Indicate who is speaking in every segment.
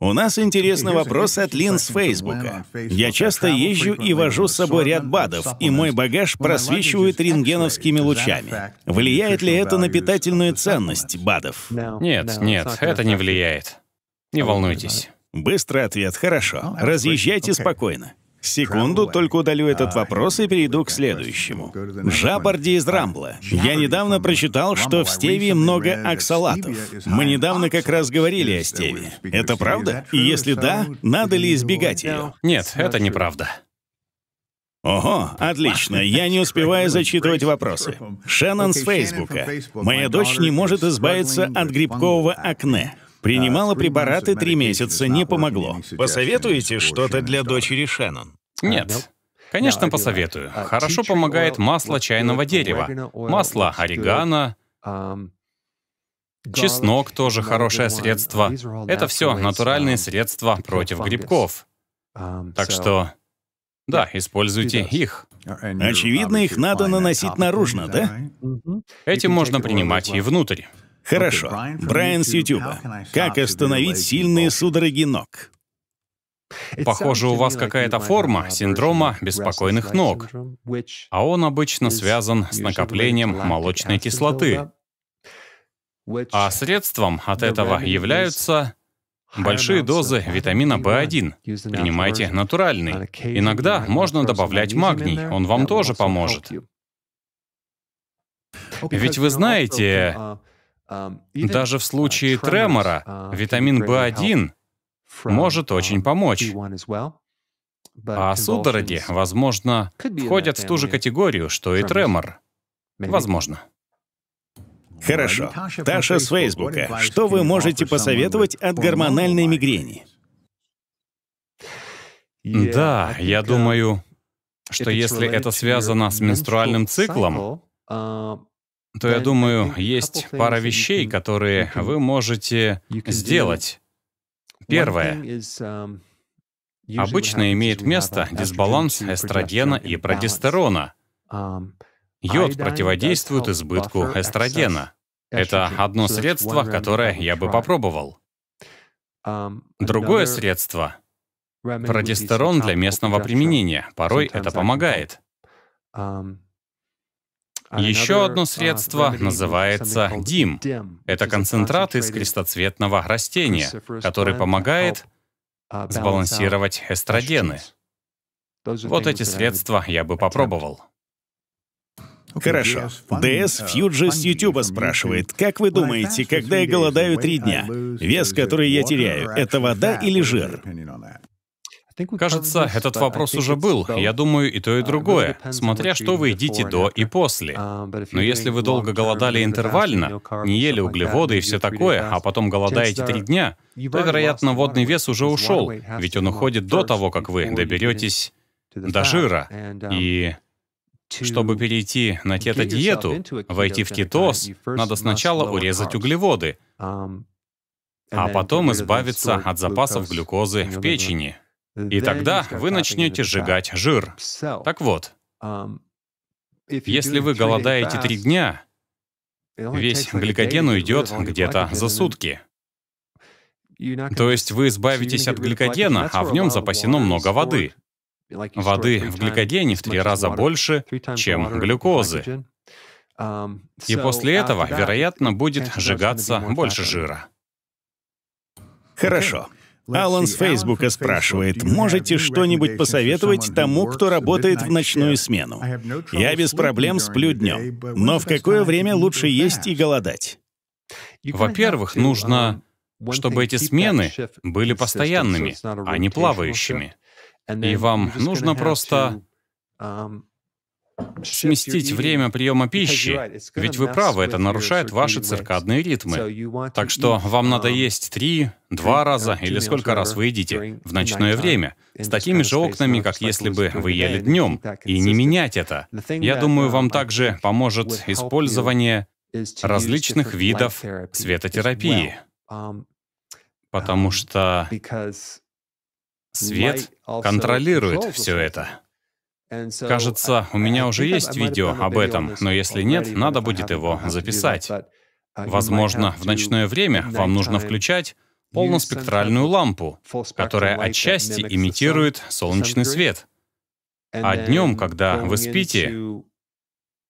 Speaker 1: У нас интересный вопрос от Линз Фейсбука. Я часто езжу и вожу с собой ряд БАДов, и мой багаж просвечивает рентгеновскими лучами. Влияет ли это на питательную ценность БАДов? Нет, нет, это не влияет.
Speaker 2: Не волнуйтесь.
Speaker 1: Быстрый ответ, хорошо. Разъезжайте спокойно. Секунду, только удалю этот а, вопрос и перейду к следующему. Жабарди из Рамбла. Я недавно прочитал, что в стеве много оксалатов. Мы недавно как раз говорили о стеве. Это правда? И если да, надо ли избегать ее? Нет, это неправда. Ого, отлично. Я не успеваю зачитывать вопросы. Шеннон с Фейсбука. Моя дочь не может избавиться от грибкового акне. Принимала препараты три месяца, не помогло. Посоветуете что-то для дочери Шеннон? Нет. Конечно, посоветую. Хорошо помогает масло чайного дерева, масло
Speaker 2: орегано, um, чеснок тоже хорошее средство. Это все натуральные um, средства против грибков. Um, так что, да, используйте их. Очевидно, их
Speaker 1: надо наносить наружно, да? Mm-hmm. Этим можно принимать и внутрь. Хорошо. Брайан с YouTube. Как остановить сильные судороги ног? Похоже, у вас какая-то форма синдрома беспокойных ног, а он обычно
Speaker 2: связан с накоплением молочной кислоты. А средством от этого являются большие дозы витамина B1. Принимайте натуральный. Иногда можно добавлять магний, он вам тоже поможет. Ведь вы знаете, Um, Даже в uh, случае тремора uh, витамин B1 может uh, очень помочь. А судороги, возможно, входят в ту же категорию, что и
Speaker 1: тремор. Возможно.
Speaker 2: Хорошо. Таша с Фейсбука.
Speaker 1: Что вы можете посоветовать от гормональной мигрени?
Speaker 2: Да, я um, думаю, что если это связано с менструальным циклом, то, я думаю, есть пара вещей, которые вы можете сделать. Первое. Um, Обычно имеет место дисбаланс эстрогена и прогестерона. Um, Йод противодействует избытку эстрогена. Это одно средство, которое я бы попробовал. Um, Другое средство — прогестерон для местного применения. Порой это помогает.
Speaker 1: А еще одно uh, средство называется дим.
Speaker 2: Это концентрат из крестоцветного растения, который помогает uh, сбалансировать эстрогены. Вот эти средства я бы попробовал.
Speaker 1: Хорошо. ДС Фьюджи с Ютуба спрашивает, как вы думаете, когда я голодаю три дня, вес, который я теряю, это вода или жир?
Speaker 2: Кажется, этот вопрос уже был. Я думаю, и то, и а, ну, другое, смотря что вы едите до и после. А, Но если вы долго голодали интервально, не ели углеводы и все такое, а потом голодаете три дня, то, вероятно, водный вес уже ушел, ведь он уходит до того, как вы доберетесь до жира. Um, и чтобы перейти на кето-диету, войти в кетоз, надо сначала урезать углеводы, um,
Speaker 1: а потом избавиться от запасов глюкозы в печени.
Speaker 2: И тогда вы начнете сжигать жир. Так вот, um, если вы голодаете три дня, весь гликоген уйдет где-то за сутки. То есть вы избавитесь от гликогена, а в нем запасено много воды. Воды в гликогене в три раза больше, чем глюкозы. Um, И после этого, вероятно, будет сжигаться больше
Speaker 1: жира. Хорошо. Алан с Фейсбука спрашивает, можете что-нибудь посоветовать тому, кто работает в ночную смену? Я без проблем сплю днем, но в какое время лучше есть и голодать? Во-первых,
Speaker 2: нужно, чтобы эти смены были постоянными, а не плавающими. И вам нужно просто um, сместить время приема пищи, ведь вы правы, это нарушает ваши циркадные ритмы. Так что вам надо um, есть три, два раза um, или сколько раз вы едите в ночное время, с такими же окнами, как если бы вы ели днем, и не менять это. Я думаю, um, вам также поможет использование различных видов светотерапии, потому что
Speaker 1: свет контролирует все
Speaker 2: это. Кажется, у меня уже есть видео об этом, но если нет, надо будет его записать. Uh,
Speaker 1: Возможно, в ночное время вам нужно включать
Speaker 2: полноспектральную лампу, которая отчасти имитирует солнечный свет.
Speaker 1: А днем, когда вы спите,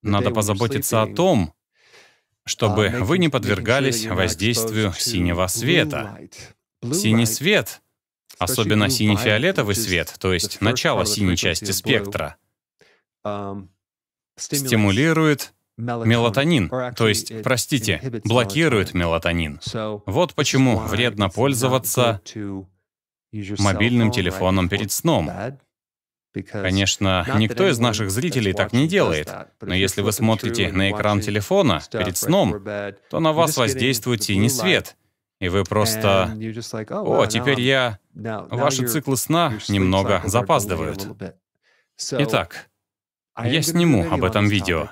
Speaker 2: надо позаботиться о том, uh, чтобы вы не подвергались воздействию синего света. Синий свет
Speaker 1: особенно синий-фиолетовый свет, то есть начало синей части спектра,
Speaker 2: стимулирует мелатонин, то есть, простите, блокирует мелатонин. Вот почему вредно пользоваться мобильным телефоном перед сном. Конечно, никто из наших зрителей так не делает, но если вы смотрите на экран телефона перед сном, то на вас воздействует синий свет, и вы просто... Oh, о, теперь я... Ваши циклы сна немного запаздывают. Итак,
Speaker 1: я сниму об этом видео.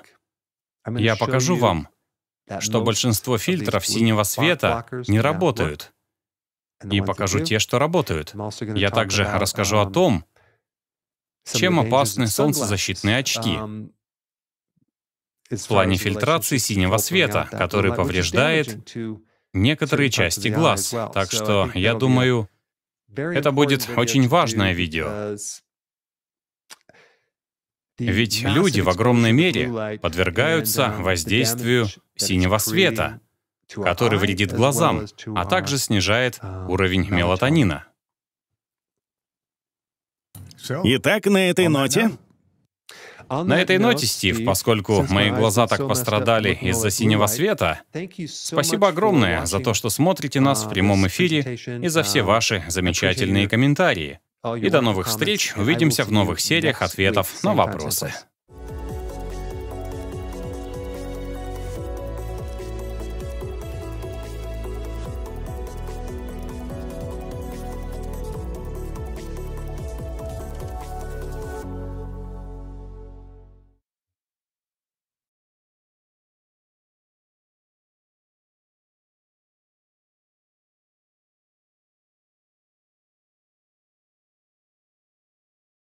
Speaker 2: Я покажу вам, что большинство фильтров синего света не работают. И покажу те, что работают. Я также расскажу о um, том, чем опасны солнцезащитные очки um, в плане фильтрации синего света, который повреждает некоторые части глаз. Так что, я думаю, это будет очень важное видео. Ведь люди в огромной мере подвергаются uh, воздействию синего света, который вредит глазам, а также снижает uh, уровень мелатонина. Итак,
Speaker 1: на этой ноте на этой ноте, Стив, поскольку мои глаза так пострадали из-за синего света, спасибо
Speaker 2: огромное за то, что смотрите нас в uh, прямом эфире и за все uh, ваши замечательные комментарии. И до новых встреч. Увидимся в новых сериях ответов на вопросы.